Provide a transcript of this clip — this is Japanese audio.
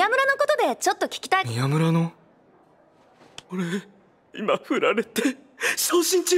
宮村のことでちょっと聞きたい宮村の俺今振られて昇進中